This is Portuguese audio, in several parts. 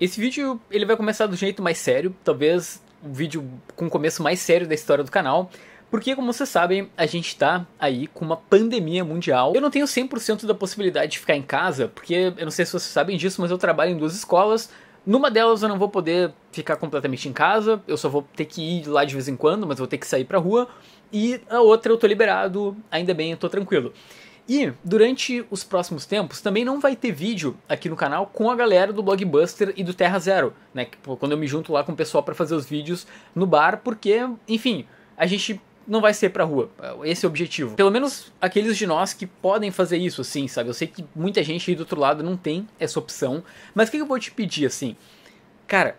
Esse vídeo ele vai começar do jeito mais sério, talvez um vídeo com o começo mais sério da história do canal. Porque, como vocês sabem, a gente está aí com uma pandemia mundial. Eu não tenho 100% da possibilidade de ficar em casa, porque eu não sei se vocês sabem disso, mas eu trabalho em duas escolas. Numa delas eu não vou poder ficar completamente em casa, eu só vou ter que ir lá de vez em quando, mas vou ter que sair pra rua. E a outra eu tô liberado, ainda bem, eu tô tranquilo. E durante os próximos tempos também não vai ter vídeo aqui no canal com a galera do Blockbuster e do Terra Zero, né? Quando eu me junto lá com o pessoal para fazer os vídeos no bar, porque, enfim, a gente não vai ser pra rua. Esse é o objetivo. Pelo menos aqueles de nós que podem fazer isso, assim, sabe? Eu sei que muita gente aí do outro lado não tem essa opção, mas o que eu vou te pedir, assim? Cara,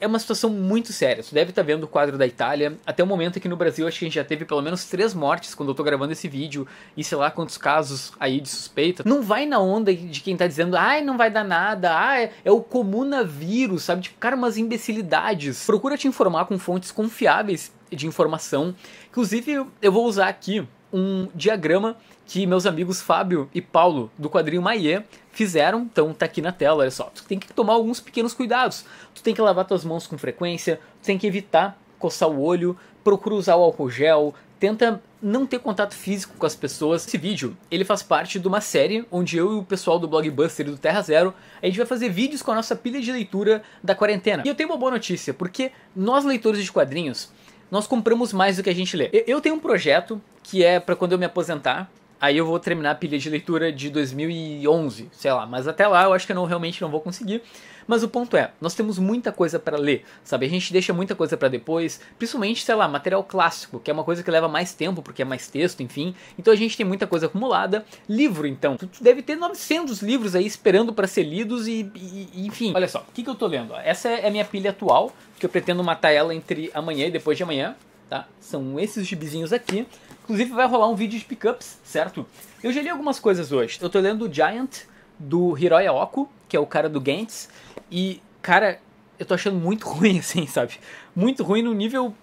é uma situação muito séria. Tu deve estar tá vendo o quadro da Itália. Até o momento aqui no Brasil, acho que a gente já teve pelo menos três mortes quando eu tô gravando esse vídeo e sei lá quantos casos aí de suspeita. Não vai na onda de quem tá dizendo, ai, não vai dar nada, ah, é, é o comunavírus, sabe? Tipo, cara, umas imbecilidades. Procura te informar com fontes confiáveis de informação. Inclusive, eu vou usar aqui um diagrama que meus amigos Fábio e Paulo do quadrinho Maier fizeram, então tá aqui na tela, olha só. Tu tem que tomar alguns pequenos cuidados. Tu tem que lavar tuas mãos com frequência, tu tem que evitar coçar o olho, procura usar o álcool gel, tenta não ter contato físico com as pessoas. Esse vídeo, ele faz parte de uma série onde eu e o pessoal do Blogbuster e do Terra Zero, a gente vai fazer vídeos com a nossa pilha de leitura da quarentena. E eu tenho uma boa notícia, porque nós leitores de quadrinhos, nós compramos mais do que a gente lê. Eu tenho um projeto que é para quando eu me aposentar, Aí eu vou terminar a pilha de leitura de 2011, sei lá, mas até lá eu acho que eu não, realmente não vou conseguir. Mas o ponto é, nós temos muita coisa para ler, sabe? A gente deixa muita coisa para depois, principalmente, sei lá, material clássico, que é uma coisa que leva mais tempo, porque é mais texto, enfim. Então a gente tem muita coisa acumulada. Livro, então. Tu deve ter 900 livros aí esperando para ser lidos e, e, enfim. Olha só, o que, que eu tô lendo? Essa é a minha pilha atual, que eu pretendo matar ela entre amanhã e depois de amanhã tá? São esses gibizinhos aqui. Inclusive vai rolar um vídeo de pickups, certo? Eu já li algumas coisas hoje. Eu tô lendo o Giant, do Hiroya Oko, que é o cara do Gantz. E, cara, eu tô achando muito ruim, assim, sabe? Muito ruim no nível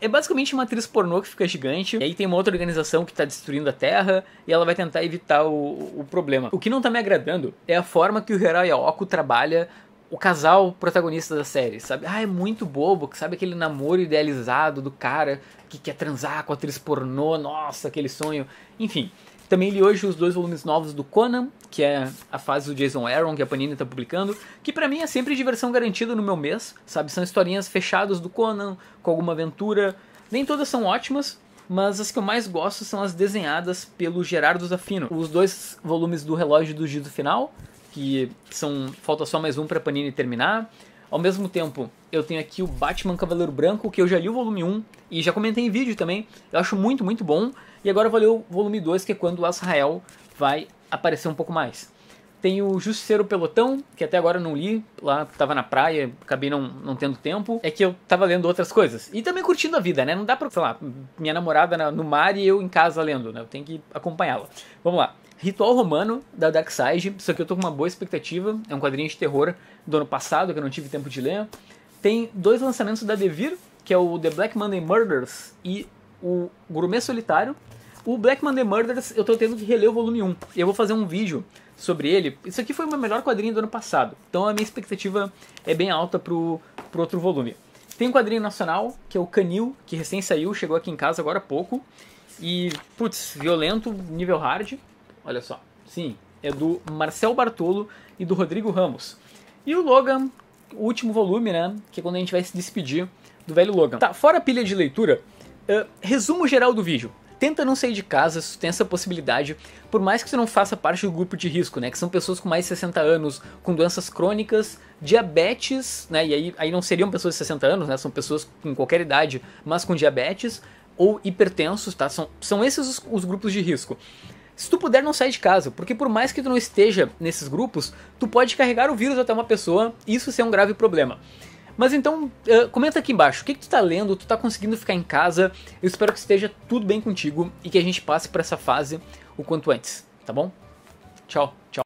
é basicamente uma atriz pornô que fica gigante, e aí tem uma outra organização que está destruindo a Terra, e ela vai tentar evitar o, o, problema. O que não está me agradando é a forma que o Hiroya Oko trabalha o casal protagonista da série, sabe? Ah, é muito bobo, sabe aquele namoro idealizado do cara que quer transar com a atriz pornô, nossa, aquele sonho. Enfim, também li hoje os dois volumes novos do Conan, que é a fase do Jason Aaron, que a Panini tá publicando, que para mim é sempre diversão garantida no meu mês, sabe? São historinhas fechadas do Conan, com alguma aventura. Nem todas são ótimas, mas as que eu mais gosto são as desenhadas pelo Gerardo Zafino. Os dois volumes do Relógio do Gido Final, que são falta só mais um para Panini terminar. Ao mesmo tempo, eu tenho aqui o Batman Cavaleiro Branco, que eu já li o volume 1 e já comentei em vídeo também. Eu acho muito, muito bom. E agora valeu o volume 2, que é quando o Azrael vai aparecer um pouco mais. Tem o Justiceiro Pelotão, que até agora eu não li, lá tava na praia, acabei não, não tendo tempo. É que eu tava lendo outras coisas. E também curtindo a vida, né? Não dá pra, sei lá, minha namorada no mar e eu em casa lendo, né? Eu tenho que acompanhá-la. Vamos lá. Ritual Romano, da Dark Side. Isso aqui eu tô com uma boa expectativa. É um quadrinho de terror do ano passado, que eu não tive tempo de ler. Tem dois lançamentos da Devir, que é o The Black Monday Murders e o Gourmet Solitário, o Black Monday Murders, eu tô tendo que reler o volume 1. Eu vou fazer um vídeo sobre ele. Isso aqui foi o meu melhor quadrinho do ano passado. Então a minha expectativa é bem alta pro, pro outro volume. Tem um quadrinho nacional, que é o Canil, que recém saiu, chegou aqui em casa agora há pouco. E, putz, violento, nível hard. Olha só. Sim, é do Marcel Bartolo e do Rodrigo Ramos. E o Logan, o último volume, né? Que é quando a gente vai se despedir do velho Logan. Tá, fora a pilha de leitura, uh, resumo geral do vídeo tenta não sair de casa se tu tem essa possibilidade, por mais que você não faça parte do grupo de risco, né? Que são pessoas com mais de 60 anos, com doenças crônicas, diabetes, né? E aí, aí não seriam pessoas de 60 anos, né? São pessoas com qualquer idade, mas com diabetes ou hipertensos, tá? São, são esses os, os grupos de risco. Se tu puder, não sair de casa, porque por mais que tu não esteja nesses grupos, tu pode carregar o vírus até uma pessoa e isso ser um grave problema. Mas então, uh, comenta aqui embaixo, o que, que tu tá lendo, tu tá conseguindo ficar em casa. Eu espero que esteja tudo bem contigo e que a gente passe por essa fase o quanto antes, tá bom? Tchau, tchau.